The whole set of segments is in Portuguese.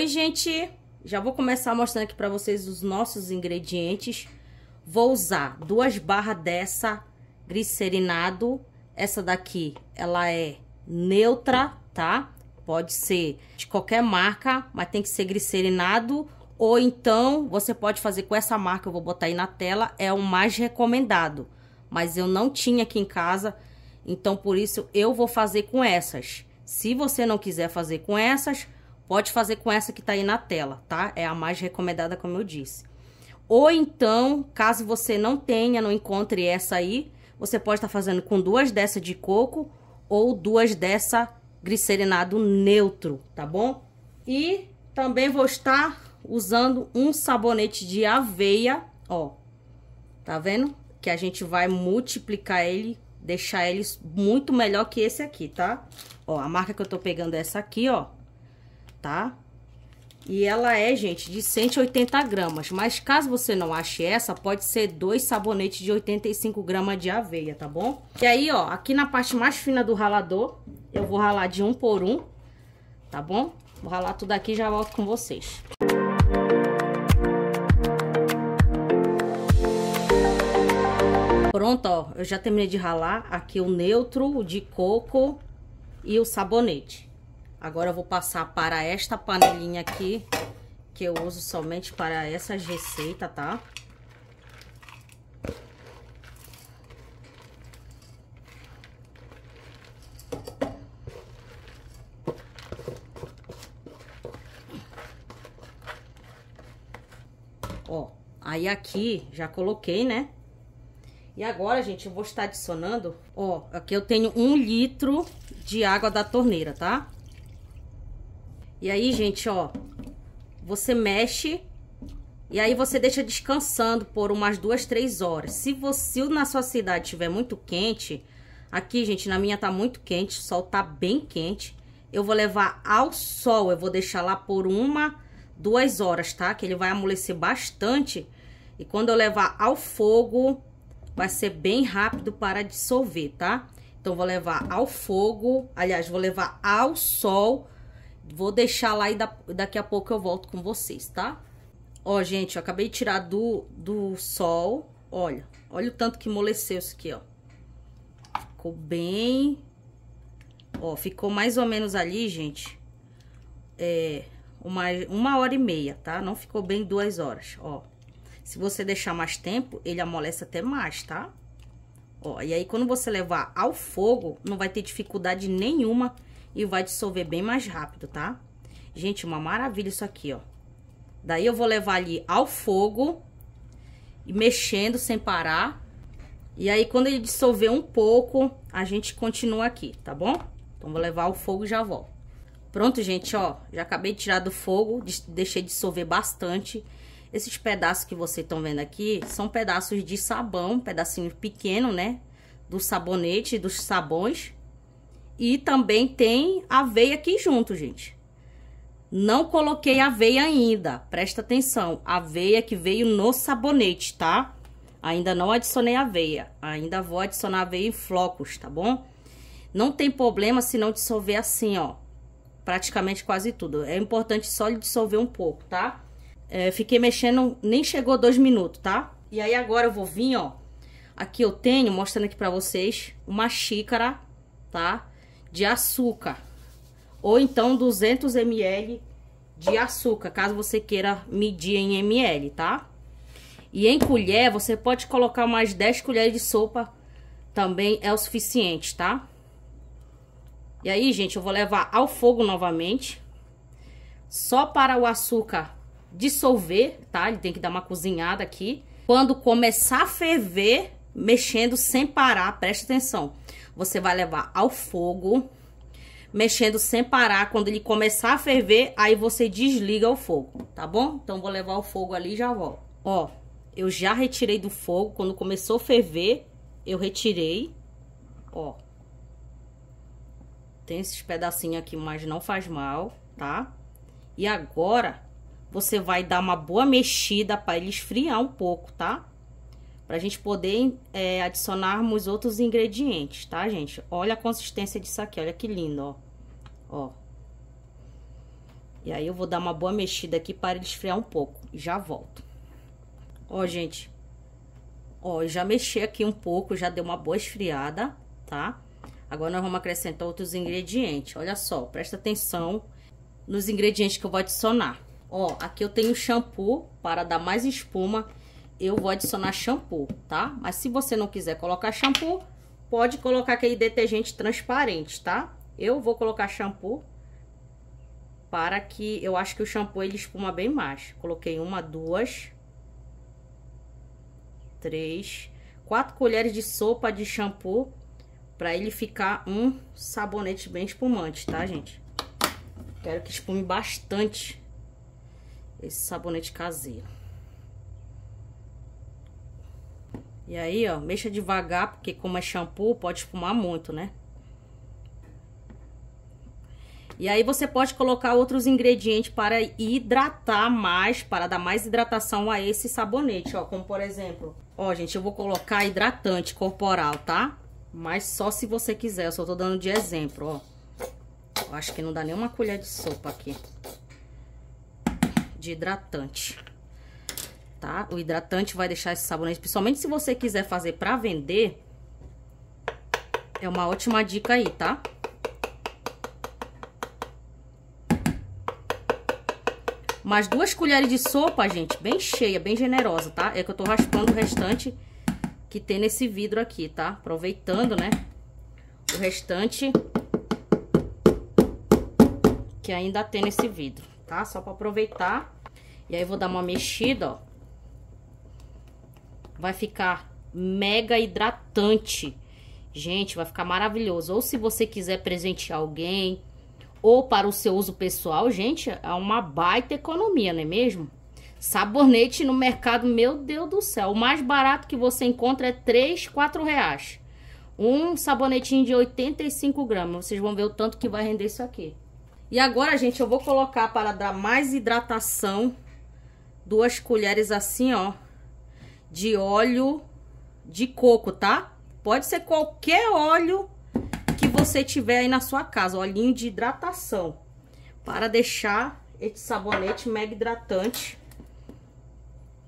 Oi, gente! Já vou começar mostrando aqui para vocês os nossos ingredientes. Vou usar duas barras dessa glicerinado. Essa daqui, ela é neutra, tá? Pode ser de qualquer marca, mas tem que ser glicerinado. Ou então, você pode fazer com essa marca, eu vou botar aí na tela, é o mais recomendado. Mas eu não tinha aqui em casa, então por isso eu vou fazer com essas. Se você não quiser fazer com essas Pode fazer com essa que tá aí na tela, tá? É a mais recomendada, como eu disse. Ou então, caso você não tenha, não encontre essa aí, você pode estar tá fazendo com duas dessa de coco ou duas dessa glicerinado neutro, tá bom? E também vou estar usando um sabonete de aveia, ó. Tá vendo? Que a gente vai multiplicar ele, deixar ele muito melhor que esse aqui, tá? Ó, a marca que eu tô pegando é essa aqui, ó tá? E ela é, gente, de 180 gramas. Mas caso você não ache essa, pode ser dois sabonetes de 85 gramas de aveia, tá bom? E aí, ó, aqui na parte mais fina do ralador, eu vou ralar de um por um, tá bom? Vou ralar tudo aqui e já volto com vocês. Pronto, ó, eu já terminei de ralar aqui o neutro, o de coco e o sabonete. Agora eu vou passar para esta panelinha aqui, que eu uso somente para essas receitas, tá? Ó, aí aqui já coloquei, né? E agora, gente, eu vou estar adicionando, ó, aqui eu tenho um litro de água da torneira, tá? Tá? E aí, gente, ó, você mexe e aí você deixa descansando por umas duas, três horas. Se você na sua cidade estiver muito quente, aqui, gente, na minha tá muito quente, o sol tá bem quente. Eu vou levar ao sol, eu vou deixar lá por uma, duas horas, tá? Que ele vai amolecer bastante. E quando eu levar ao fogo, vai ser bem rápido para dissolver, tá? Então, vou levar ao fogo, aliás, vou levar ao sol vou deixar lá e da, daqui a pouco eu volto com vocês, tá? Ó, gente, eu acabei de tirar do, do sol. Olha, olha o tanto que amoleceu isso aqui, ó. Ficou bem... Ó, ficou mais ou menos ali, gente. É... Uma, uma hora e meia, tá? Não ficou bem duas horas, ó. Se você deixar mais tempo, ele amolece até mais, tá? Ó, e aí quando você levar ao fogo, não vai ter dificuldade nenhuma e vai dissolver bem mais rápido, tá? Gente, uma maravilha isso aqui, ó. Daí eu vou levar ali ao fogo, e mexendo sem parar. E aí, quando ele dissolver um pouco, a gente continua aqui, tá bom? Então, vou levar ao fogo e já volto. Pronto, gente, ó. Já acabei de tirar do fogo, deixei dissolver bastante. Esses pedaços que vocês estão vendo aqui são pedaços de sabão, pedacinho pequeno, né? Do sabonete, dos sabões. E também tem aveia aqui junto, gente. Não coloquei aveia ainda, presta atenção. Aveia que veio no sabonete, tá? Ainda não adicionei aveia, ainda vou adicionar aveia em flocos, tá bom? Não tem problema se não dissolver assim, ó. Praticamente quase tudo. É importante só dissolver um pouco, tá? É, fiquei mexendo, nem chegou dois minutos, tá? E aí agora eu vou vir, ó. Aqui eu tenho, mostrando aqui pra vocês, uma xícara, tá? de açúcar. Ou então 200 ml de açúcar, caso você queira medir em ml, tá? E em colher, você pode colocar mais 10 colheres de sopa, também é o suficiente, tá? E aí, gente, eu vou levar ao fogo novamente, só para o açúcar dissolver, tá? Ele tem que dar uma cozinhada aqui. Quando começar a ferver, mexendo sem parar, preste atenção você vai levar ao fogo, mexendo sem parar. Quando ele começar a ferver, aí você desliga o fogo, tá bom? Então, vou levar o fogo ali e já volto. Ó, eu já retirei do fogo. Quando começou a ferver, eu retirei. Ó. Tem esses pedacinhos aqui, mas não faz mal, tá? E agora, você vai dar uma boa mexida para ele esfriar um pouco, tá? para a gente poder é, adicionarmos outros ingredientes, tá, gente? Olha a consistência disso aqui, olha que lindo, ó. Ó. E aí eu vou dar uma boa mexida aqui para ele esfriar um pouco. Já volto. Ó, gente. Ó, já mexi aqui um pouco, já deu uma boa esfriada, tá? Agora nós vamos acrescentar outros ingredientes. Olha só, presta atenção nos ingredientes que eu vou adicionar. Ó, aqui eu tenho shampoo para dar mais espuma eu vou adicionar shampoo, tá? Mas se você não quiser colocar shampoo, pode colocar aquele detergente transparente, tá? Eu vou colocar shampoo para que... Eu acho que o shampoo ele espuma bem mais. Coloquei uma, duas, três, quatro colheres de sopa de shampoo para ele ficar um sabonete bem espumante, tá, gente? Quero que espume bastante esse sabonete caseiro. E aí, ó, mexa devagar, porque como é shampoo, pode espumar muito, né? E aí você pode colocar outros ingredientes para hidratar mais, para dar mais hidratação a esse sabonete, ó. Como, por exemplo, ó, gente, eu vou colocar hidratante corporal, tá? Mas só se você quiser, eu só tô dando de exemplo, ó. Eu acho que não dá nenhuma colher de sopa aqui. De hidratante tá? O hidratante vai deixar esse sabonete, principalmente se você quiser fazer pra vender, é uma ótima dica aí, tá? Mais duas colheres de sopa, gente, bem cheia, bem generosa, tá? É que eu tô raspando o restante que tem nesse vidro aqui, tá? Aproveitando, né? O restante que ainda tem nesse vidro, tá? Só pra aproveitar. E aí, vou dar uma mexida, ó vai ficar mega hidratante. Gente, vai ficar maravilhoso. Ou se você quiser presentear alguém, ou para o seu uso pessoal, gente, é uma baita economia, não é mesmo? Sabonete no mercado, meu Deus do céu. O mais barato que você encontra é 3, 4 reais. Um sabonetinho de 85 gramas. Vocês vão ver o tanto que vai render isso aqui. E agora, gente, eu vou colocar para dar mais hidratação. Duas colheres assim, ó de óleo de coco, tá? Pode ser qualquer óleo que você tiver aí na sua casa, olhinho de hidratação, para deixar esse sabonete mega hidratante,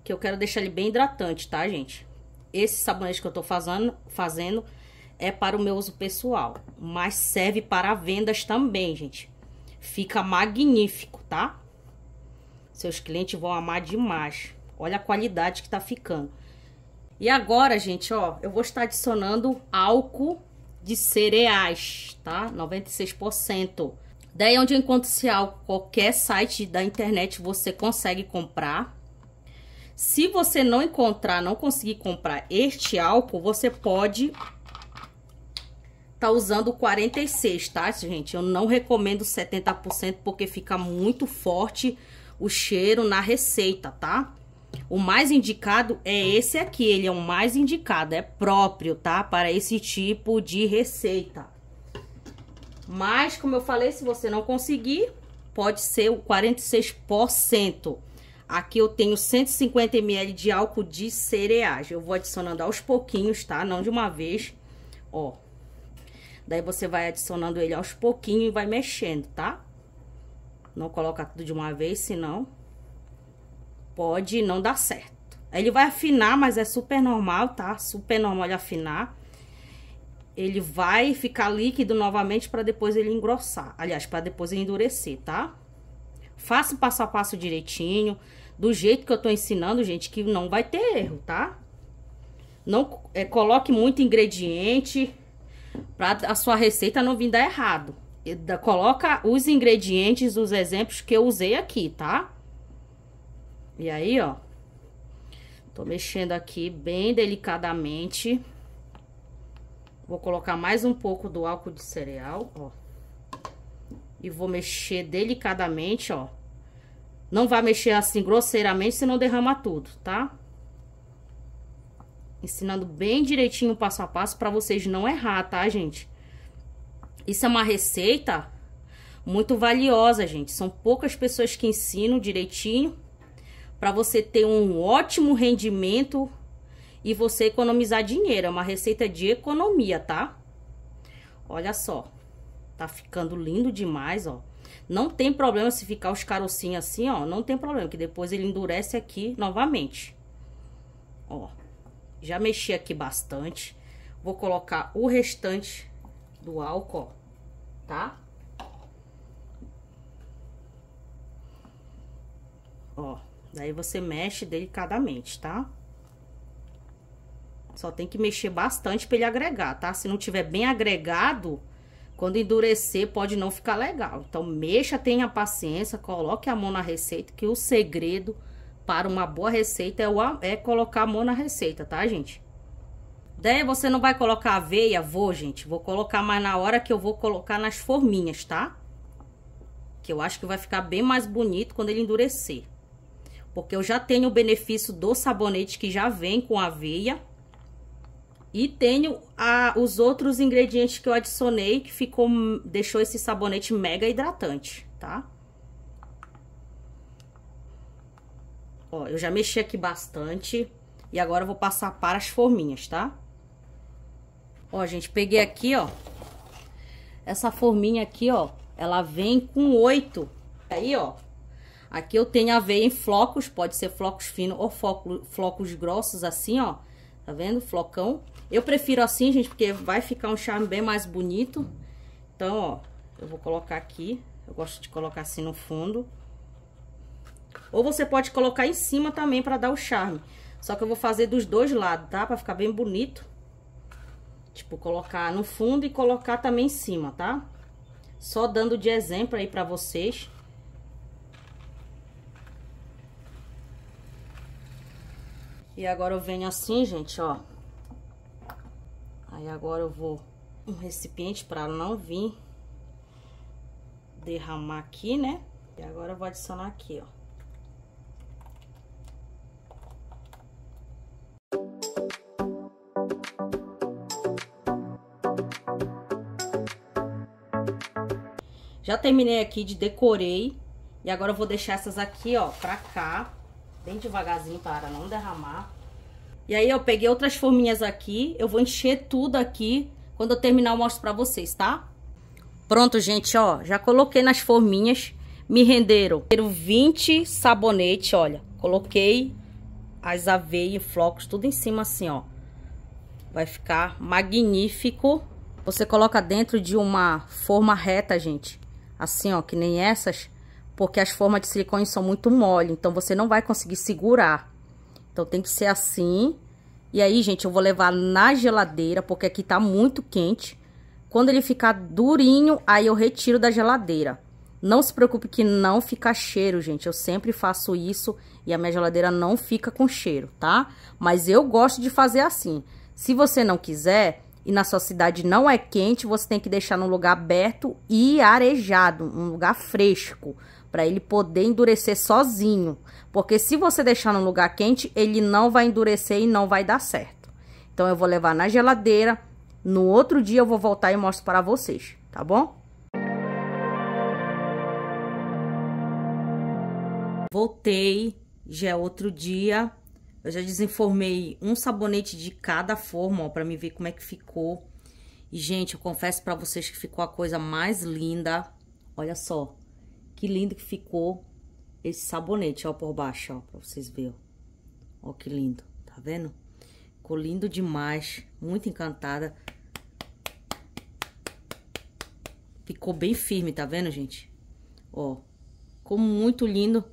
que eu quero deixar ele bem hidratante, tá, gente? Esse sabonete que eu tô fazendo, fazendo é para o meu uso pessoal, mas serve para vendas também, gente. Fica magnífico, tá? Seus clientes vão amar demais. Olha a qualidade que tá ficando. E agora, gente, ó, eu vou estar adicionando álcool de cereais, tá? 96%. Daí é onde eu encontro esse álcool, qualquer site da internet você consegue comprar. Se você não encontrar, não conseguir comprar este álcool, você pode tá usando 46, tá, gente? Eu não recomendo 70% porque fica muito forte o cheiro na receita, tá? O mais indicado é esse aqui, ele é o mais indicado, é próprio, tá? Para esse tipo de receita. Mas, como eu falei, se você não conseguir, pode ser o 46%. Aqui eu tenho 150 ml de álcool de cereais. Eu vou adicionando aos pouquinhos, tá? Não de uma vez, ó. Daí você vai adicionando ele aos pouquinhos e vai mexendo, tá? Não coloca tudo de uma vez, senão pode não dar certo. Ele vai afinar, mas é super normal, tá? Super normal ele afinar. Ele vai ficar líquido novamente para depois ele engrossar. Aliás, para depois ele endurecer, tá? Faça o passo a passo direitinho, do jeito que eu tô ensinando, gente, que não vai ter erro, tá? Não é, coloque muito ingrediente para a sua receita não vir dar errado. Coloca os ingredientes, os exemplos que eu usei aqui, tá? E aí, ó, tô mexendo aqui bem delicadamente. Vou colocar mais um pouco do álcool de cereal, ó. E vou mexer delicadamente, ó. Não vai mexer assim grosseiramente, senão derrama tudo, tá? Ensinando bem direitinho passo a passo para vocês não errar, tá, gente? Isso é uma receita muito valiosa, gente. São poucas pessoas que ensinam direitinho para você ter um ótimo rendimento e você economizar dinheiro. É uma receita de economia, tá? Olha só. Tá ficando lindo demais, ó. Não tem problema se ficar os carocinhos assim, ó. Não tem problema, que depois ele endurece aqui novamente. Ó. Já mexi aqui bastante. Vou colocar o restante do álcool, ó. Tá? Ó. Daí você mexe delicadamente, tá? Só tem que mexer bastante para ele agregar, tá? Se não tiver bem agregado, quando endurecer pode não ficar legal. Então mexa, tenha paciência, coloque a mão na receita, que o segredo para uma boa receita é, o, é colocar a mão na receita, tá, gente? Daí você não vai colocar aveia, vou, gente, vou colocar mais na hora que eu vou colocar nas forminhas, tá? Que eu acho que vai ficar bem mais bonito quando ele endurecer. Porque eu já tenho o benefício do sabonete que já vem com aveia. E tenho a, os outros ingredientes que eu adicionei, que ficou, deixou esse sabonete mega hidratante, tá? Ó, eu já mexi aqui bastante. E agora eu vou passar para as forminhas, tá? Ó, gente, peguei aqui, ó. Essa forminha aqui, ó, ela vem com oito. Aí, ó, Aqui eu tenho aveia em flocos, pode ser flocos finos ou flocos, flocos grossos assim, ó. Tá vendo? Flocão. Eu prefiro assim, gente, porque vai ficar um charme bem mais bonito. Então, ó, eu vou colocar aqui. Eu gosto de colocar assim no fundo. Ou você pode colocar em cima também pra dar o charme. Só que eu vou fazer dos dois lados, tá? Pra ficar bem bonito. Tipo, colocar no fundo e colocar também em cima, tá? Só dando de exemplo aí pra vocês. E agora eu venho assim, gente, ó. Aí agora eu vou um recipiente para não vir derramar aqui, né? E agora eu vou adicionar aqui, ó. Já terminei aqui de decorei. E agora eu vou deixar essas aqui, ó, pra cá bem devagarzinho para não derramar. E aí eu peguei outras forminhas aqui, eu vou encher tudo aqui. Quando eu terminar eu mostro pra vocês, tá? Pronto, gente, ó, já coloquei nas forminhas. Me renderam 20 sabonete, olha. Coloquei as aveias e flocos tudo em cima assim, ó. Vai ficar magnífico. Você coloca dentro de uma forma reta, gente. Assim, ó, que nem essas porque as formas de silicone são muito mole, então você não vai conseguir segurar. Então tem que ser assim. E aí, gente, eu vou levar na geladeira, porque aqui tá muito quente. Quando ele ficar durinho, aí eu retiro da geladeira. Não se preocupe que não fica cheiro, gente. Eu sempre faço isso e a minha geladeira não fica com cheiro, tá? Mas eu gosto de fazer assim. Se você não quiser e na sua cidade não é quente, você tem que deixar num lugar aberto e arejado, um lugar fresco, para ele poder endurecer sozinho. Porque se você deixar num lugar quente, ele não vai endurecer e não vai dar certo. Então eu vou levar na geladeira, no outro dia eu vou voltar e mostro para vocês, tá bom? Voltei, já é outro dia. Eu já desenformei um sabonete de cada forma, ó, pra me ver como é que ficou. E, gente, eu confesso para vocês que ficou a coisa mais linda. Olha só. Que lindo que ficou esse sabonete, ó, por baixo, ó, pra vocês verem. Ó, que lindo, tá vendo? Ficou lindo demais, muito encantada. Ficou bem firme, tá vendo, gente? Ó, ficou muito lindo.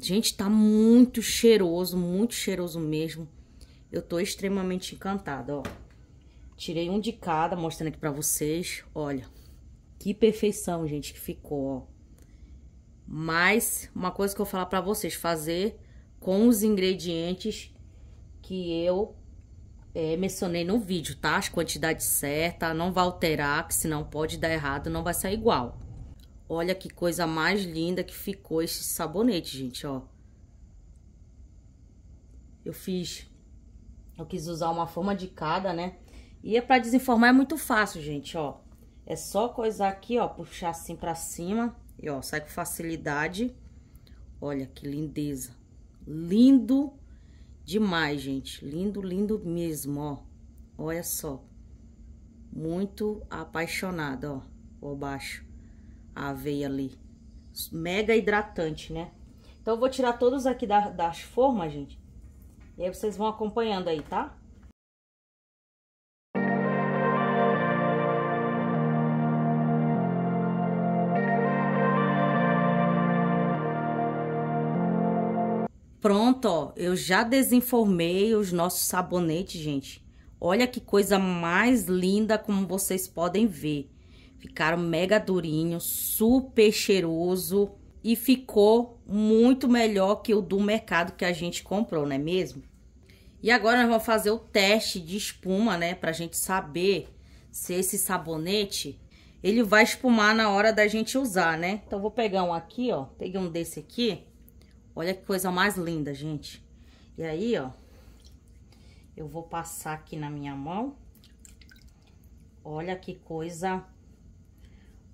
Gente, tá muito cheiroso, muito cheiroso mesmo. Eu tô extremamente encantada, ó. Tirei um de cada, mostrando aqui pra vocês. Olha, que perfeição, gente, que ficou, ó. Mas uma coisa que eu vou falar para vocês, fazer com os ingredientes que eu é, mencionei no vídeo, tá? As quantidades certas, não vai alterar, que senão pode dar errado, não vai sair igual. Olha que coisa mais linda que ficou esse sabonete, gente, ó. Eu fiz... Eu quis usar uma forma de cada, né? E é pra desenformar é muito fácil, gente, ó. É só coisar aqui, ó, puxar assim pra cima e, ó, sai com facilidade. Olha que lindeza. Lindo demais, gente. Lindo, lindo mesmo, ó. Olha só. Muito apaixonada, ó. Por baixo. A aveia ali. Mega hidratante, né? Então, eu vou tirar todos aqui da, das formas, gente. E aí, vocês vão acompanhando aí, tá? Tá? Pronto, ó, eu já desenformei os nossos sabonetes, gente. Olha que coisa mais linda, como vocês podem ver. Ficaram mega durinhos, super cheiroso e ficou muito melhor que o do mercado que a gente comprou, não é mesmo? E agora nós vamos fazer o teste de espuma, né, pra gente saber se esse sabonete ele vai espumar na hora da gente usar, né? Então vou pegar um aqui, ó, peguei um desse aqui Olha que coisa mais linda, gente. E aí, ó, eu vou passar aqui na minha mão. Olha que coisa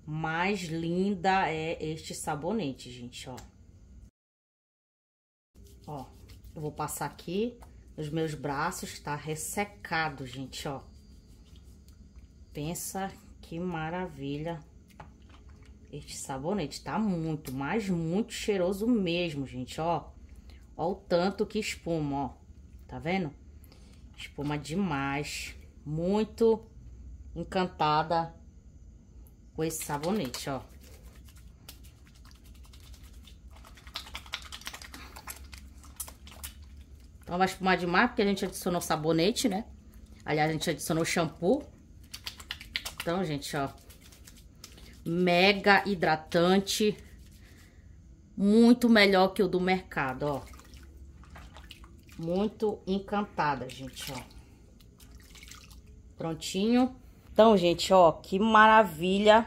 mais linda é este sabonete, gente, ó. Ó, eu vou passar aqui nos meus braços, tá ressecado, gente, ó. Pensa que maravilha. Este sabonete tá muito, mas muito cheiroso mesmo, gente, ó. Ó o tanto que espuma, ó. Tá vendo? Espuma demais. Muito encantada com esse sabonete, ó. Então vai espumar demais porque a gente adicionou sabonete, né? Aliás, a gente adicionou shampoo. Então, gente, ó mega hidratante. Muito melhor que o do mercado, ó. Muito encantada, gente, ó. Prontinho. Então, gente, ó, que maravilha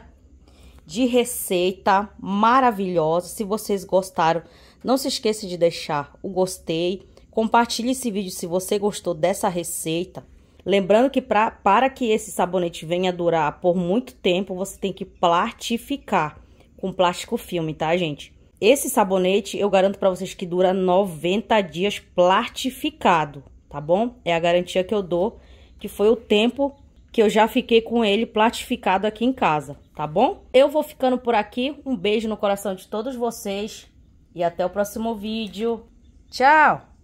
de receita maravilhosa. Se vocês gostaram, não se esqueça de deixar o gostei. Compartilhe esse vídeo se você gostou dessa receita. Lembrando que pra, para que esse sabonete venha durar por muito tempo, você tem que plastificar com plástico filme, tá, gente? Esse sabonete, eu garanto para vocês que dura 90 dias plastificado, tá bom? É a garantia que eu dou, que foi o tempo que eu já fiquei com ele plastificado aqui em casa, tá bom? Eu vou ficando por aqui, um beijo no coração de todos vocês e até o próximo vídeo. Tchau!